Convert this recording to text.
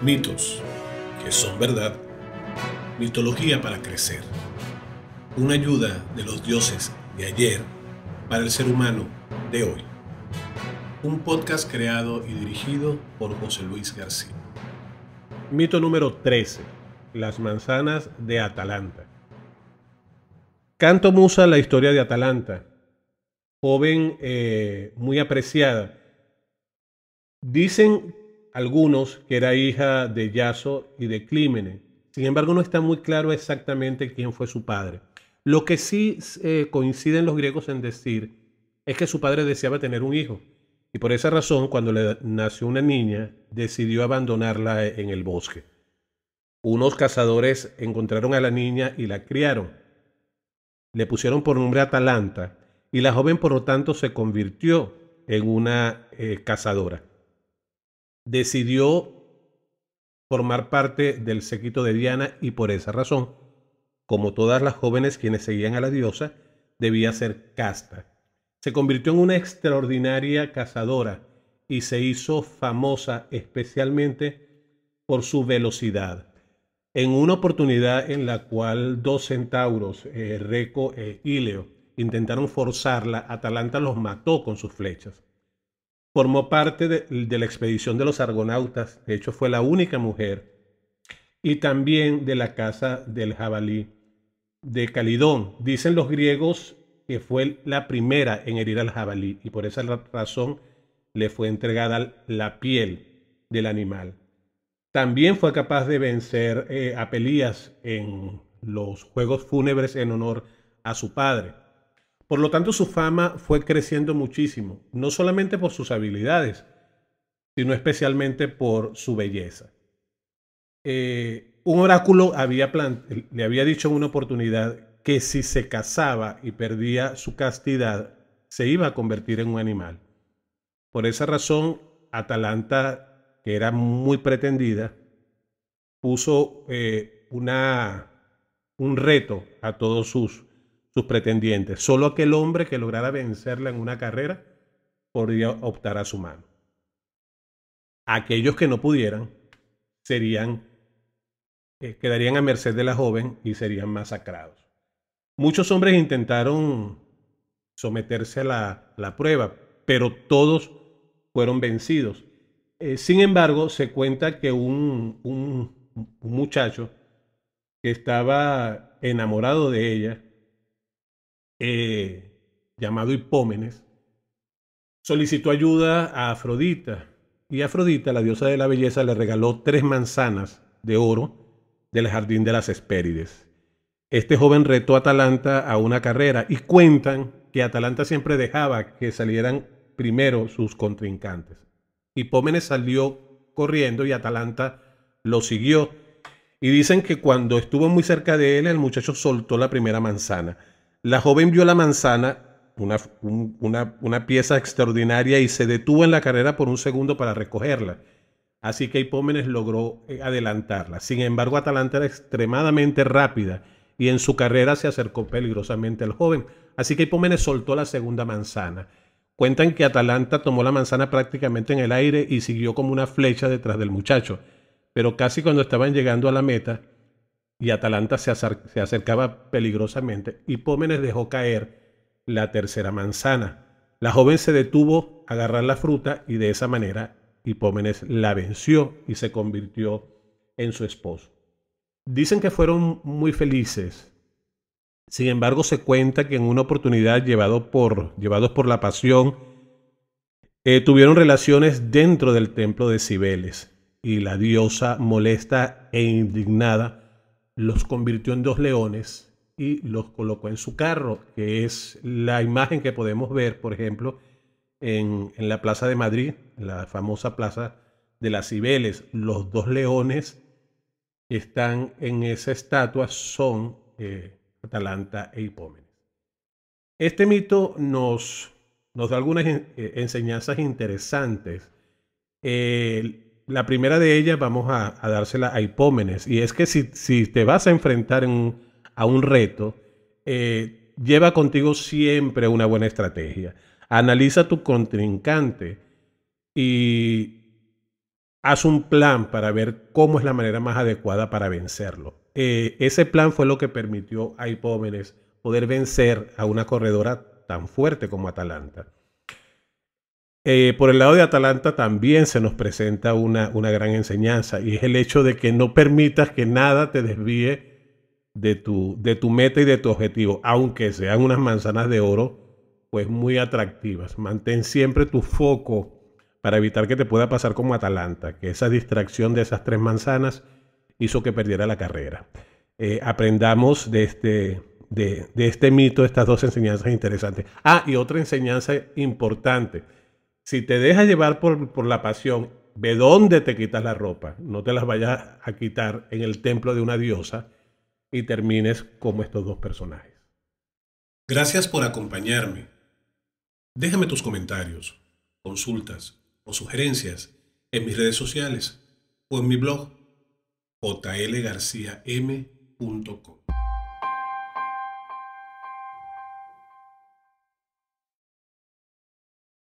Mitos, que son verdad. Mitología para crecer. Una ayuda de los dioses de ayer para el ser humano de hoy. Un podcast creado y dirigido por José Luis García. Mito número 13. Las manzanas de Atalanta. Canto Musa la historia de Atalanta, joven eh, muy apreciada. Dicen algunos que era hija de Yaso y de Clímenes. Sin embargo, no está muy claro exactamente quién fue su padre. Lo que sí eh, coinciden los griegos en decir es que su padre deseaba tener un hijo. Y por esa razón, cuando le nació una niña, decidió abandonarla en el bosque. Unos cazadores encontraron a la niña y la criaron. Le pusieron por nombre Atalanta y la joven por lo tanto se convirtió en una eh, cazadora decidió formar parte del séquito de Diana y por esa razón, como todas las jóvenes quienes seguían a la diosa, debía ser casta. Se convirtió en una extraordinaria cazadora y se hizo famosa especialmente por su velocidad. En una oportunidad en la cual dos centauros, eh, Reco e Ileo, intentaron forzarla, Atalanta los mató con sus flechas formó parte de, la expedición de los argonautas, de hecho fue la única mujer, y también de la casa del jabalí de Calidón. Dicen los griegos que fue la primera en herir al jabalí y por esa razón le fue entregada la piel del animal. También fue capaz de vencer eh, a Pelías en los juegos fúnebres en honor a su padre. Por lo tanto, su fama fue creciendo muchísimo, no solamente por sus habilidades, sino especialmente por su belleza. Eh, un oráculo había le había dicho en una oportunidad que si se casaba y perdía su castidad, se iba a convertir en un animal. Por esa razón, Atalanta, que era muy pretendida, puso eh, una, un reto a todos sus sus pretendientes. Solo aquel hombre que lograra vencerla en una carrera podría optar a su mano. Aquellos que no pudieran serían eh, quedarían a merced de la joven y serían masacrados. Muchos hombres intentaron someterse a la, la prueba, pero todos fueron vencidos. Eh, sin embargo, se cuenta que un, un muchacho que estaba enamorado de ella eh, llamado Hipómenes, solicitó ayuda a Afrodita y Afrodita, la diosa de la belleza, le regaló tres manzanas de oro del jardín de las Hespérides. Este joven retó a Atalanta a una carrera y cuentan que Atalanta siempre dejaba que salieran primero sus contrincantes. Hipómenes salió corriendo y Atalanta lo siguió. Y dicen que cuando estuvo muy cerca de él, el muchacho soltó la primera manzana. La joven vio la manzana, una, una, pieza extraordinaria, y se detuvo en la carrera por un segundo para recogerla. Así que Hipómenes logró eh, adelantarla. Sin embargo, Atalanta era extremadamente rápida y en su carrera se acercó peligrosamente al joven. Así que Hipómenes soltó la segunda manzana. Cuentan que Atalanta tomó la manzana prácticamente en el aire y siguió como una flecha detrás del muchacho. Pero casi cuando estaban llegando a la meta, y Atalanta se, acercaba peligrosamente, Hipómenes dejó caer la tercera manzana. La joven se detuvo a agarrar la fruta y de esa manera Hipómenes la venció y se convirtió en su esposo. Dicen que fueron muy felices. Sin embargo, se cuenta que en una oportunidad llevado por, llevados por la pasión, eh, tuvieron relaciones dentro del templo de Cibeles y la diosa molesta e indignada los convirtió en dos leones y los colocó en su carro, que es la imagen que podemos ver, por ejemplo, en, la Plaza de Madrid, la famosa Plaza de las Cibeles. Los dos leones que están en esa estatua son eh, Atalanta e Hipómenes. Este mito nos, nos da algunas eh, enseñanzas interesantes la primera de ellas vamos a, dársela a Hipómenes. Y es que si, te vas a enfrentar a un reto, eh, lleva contigo siempre una buena estrategia. Analiza tu contrincante y haz un plan para ver cómo es la manera más adecuada para vencerlo. Eh, ese plan fue lo que permitió a Hipómenes poder vencer a una corredora tan fuerte como Atalanta. Eh, por el lado de Atalanta también se nos presenta una, gran enseñanza y es el hecho de que no permitas que nada te desvíe de tu, de tu meta y de tu objetivo, aunque sean unas manzanas de oro, pues muy atractivas. Mantén siempre tu foco para evitar que te pueda pasar como Atalanta, que esa distracción de esas tres manzanas hizo que perdiera la carrera. Eh, aprendamos de este, de, de este mito, estas dos enseñanzas interesantes. Ah, y otra enseñanza importante si te dejas llevar por, la pasión, ve dónde te quitas la ropa. No te las vayas a quitar en el templo de una diosa y termines como estos dos personajes. Gracias por acompañarme. Déjame tus comentarios, consultas o sugerencias en mis redes sociales o en mi blog jlgarciam.com.